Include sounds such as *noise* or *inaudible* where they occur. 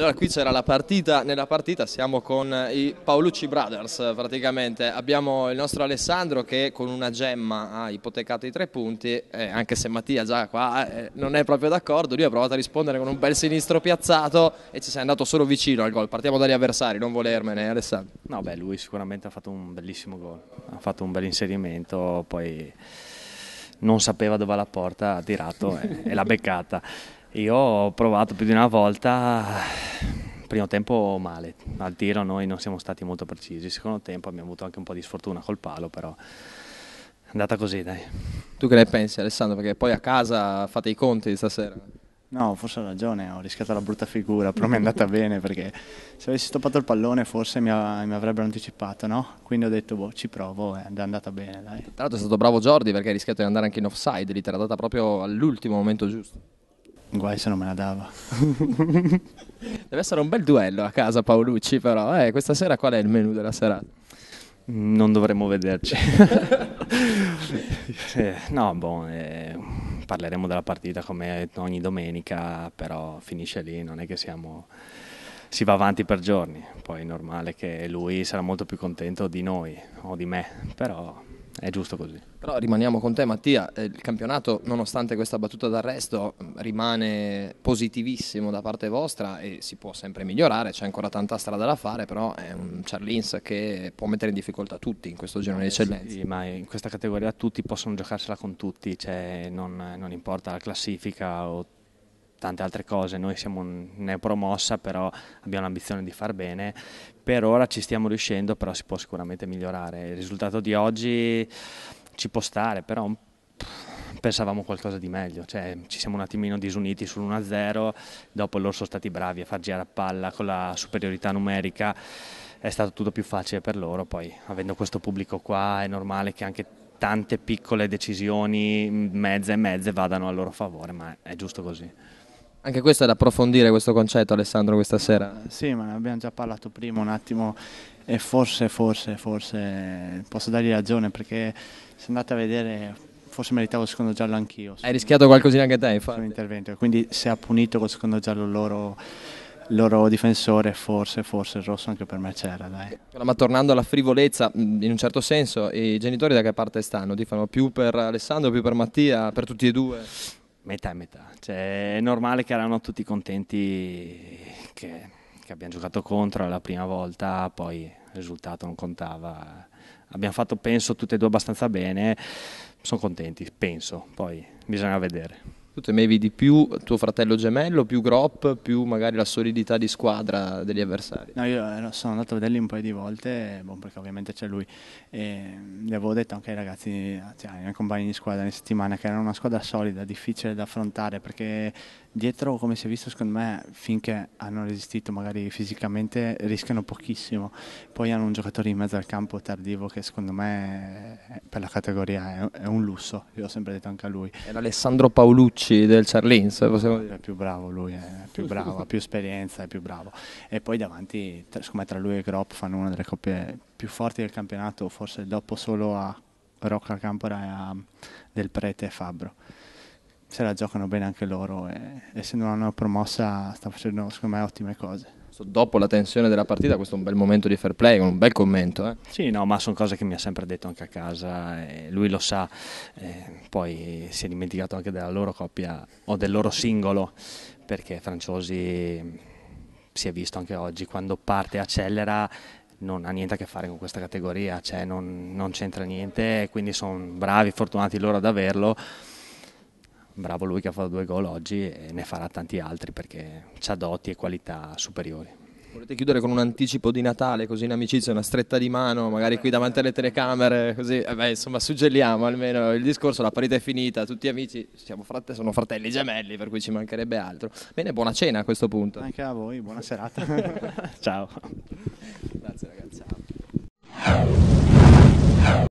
Allora qui c'era la partita, nella partita siamo con i Paolucci Brothers praticamente, abbiamo il nostro Alessandro che con una gemma ha ipotecato i tre punti, eh, anche se Mattia già qua eh, non è proprio d'accordo, lui ha provato a rispondere con un bel sinistro piazzato e ci sei andato solo vicino al gol, partiamo dagli avversari, non volermene eh, Alessandro. No beh lui sicuramente ha fatto un bellissimo gol, ha fatto un bel inserimento, poi non sapeva dove la porta, ha tirato e, e l'ha beccata. Io ho provato più di una volta, primo tempo male, al tiro noi non siamo stati molto precisi, secondo tempo abbiamo avuto anche un po' di sfortuna col palo, però è andata così dai. Tu che ne pensi Alessandro? Perché poi a casa fate i conti stasera. No, forse ho ragione, ho rischiato la brutta figura, però mi è andata bene perché se avessi stoppato il pallone forse mi, avrebbero anticipato, no? Quindi ho detto, boh, ci provo, è andata bene, dai. Tra l'altro è stato bravo Jordi perché ha rischiato di andare anche in offside, lì te l'ha data proprio all'ultimo momento giusto. Guai se non me la dava. *laughs* Deve essere un bel duello a casa Paolucci però, eh, questa sera qual è il menù della serata? Mm, non dovremmo vederci. *laughs* Eh, no, boh, eh, parleremo della partita come ogni domenica, però finisce lì, non è che siamo si va avanti per giorni, poi è normale che lui sarà molto più contento di noi o di me, però è giusto così. Però rimaniamo con te Mattia, eh, il campionato nonostante questa battuta d'arresto rimane positivissimo da parte vostra e si può sempre migliorare, c'è ancora tanta strada da fare, però è un Charlins che può mettere in difficoltà tutti in questo girone eh, di eccellenza. Sì, ma in questa categoria tutti possono giocarsela con tutti, cioè non, non importa la classifica o tante altre cose, noi siamo un promossa, però abbiamo l'ambizione di far bene, per ora ci stiamo riuscendo, però si può sicuramente migliorare. Il risultato di oggi ci può stare, però pensavamo qualcosa di meglio, cioè, ci siamo un attimino disuniti sull'1-0, dopo loro sono stati bravi a far girare a palla con la superiorità numerica, è stato tutto più facile per loro, poi avendo questo pubblico qua è normale che anche tante piccole decisioni mezze e mezze vadano a loro favore, ma è giusto così. Anche questo è da approfondire questo concetto Alessandro questa sera. Sì, ma ne abbiamo già parlato prima un attimo e forse, forse, forse posso dargli ragione perché se andate a vedere forse meritavo il secondo giallo anch'io. Hai rischiato qualcosina anche te infatti. Intervento. Quindi se ha punito col secondo giallo loro, il loro difensore forse, forse il rosso anche per me c'era. Dai. Ma tornando alla frivolezza, in un certo senso, i genitori da che parte stanno? Ti fanno più per Alessandro, più per Mattia, per tutti e due? metà e metà. Cioè, è normale che erano tutti contenti che, che abbiamo giocato contro la prima volta, poi il risultato non contava. Abbiamo fatto, penso, tutte e due abbastanza bene. Sono contenti, penso. Poi bisogna vedere. Tu temevi di più tuo fratello gemello, più Grop, più magari la solidità di squadra degli avversari? No, io eh, sono andato a vederli un paio di volte, boh, perché ovviamente c'è lui, e gli avevo detto anche ai ragazzi, cioè, ai miei compagni di squadra in settimana, che era una squadra solida, difficile da affrontare, perché dietro, come si è visto, secondo me, finché hanno resistito magari fisicamente, rischiano pochissimo. Poi hanno un giocatore in mezzo al campo tardivo che secondo me eh, per la categoria è un lusso, io l'ho sempre detto anche a lui. Era Alessandro Paolucci Bonucci del Charlins, possiamo dire. È più bravo lui, eh, è più bravo, ha più esperienza, è più bravo. E poi davanti, tra, siccome tra lui e Gropp fanno una delle coppie più forti del campionato, forse dopo solo a Rocca Campora e a Del Prete e Fabbro se la giocano bene anche loro e essendo una nuova promossa sta facendo secondo me ottime cose. Dopo la tensione della partita questo è un bel momento di fair play, un bel commento. Eh. Sì, no, ma sono cose che mi ha sempre detto anche a casa, lui lo sa, eh, poi si è dimenticato anche della loro coppia o del loro singolo perché Franciosi si è visto anche oggi quando parte e accelera non ha niente a che fare con questa categoria, cioè non, non c'entra niente, quindi sono bravi, fortunati loro ad averlo bravo lui che ha fatto due gol oggi e ne farà tanti altri perché ha doti e qualità superiori. Volete chiudere con un anticipo di Natale, così in amicizia, una stretta di mano, magari qui davanti alle telecamere, così, eh beh, insomma, suggelliamo almeno il discorso, la parità è finita, tutti amici, frate, sono fratelli gemelli, per cui ci mancherebbe altro. Bene, buona cena a questo punto. Anche a voi, buona serata. *laughs* Ciao. *laughs* Grazie ragazzi. Ciao.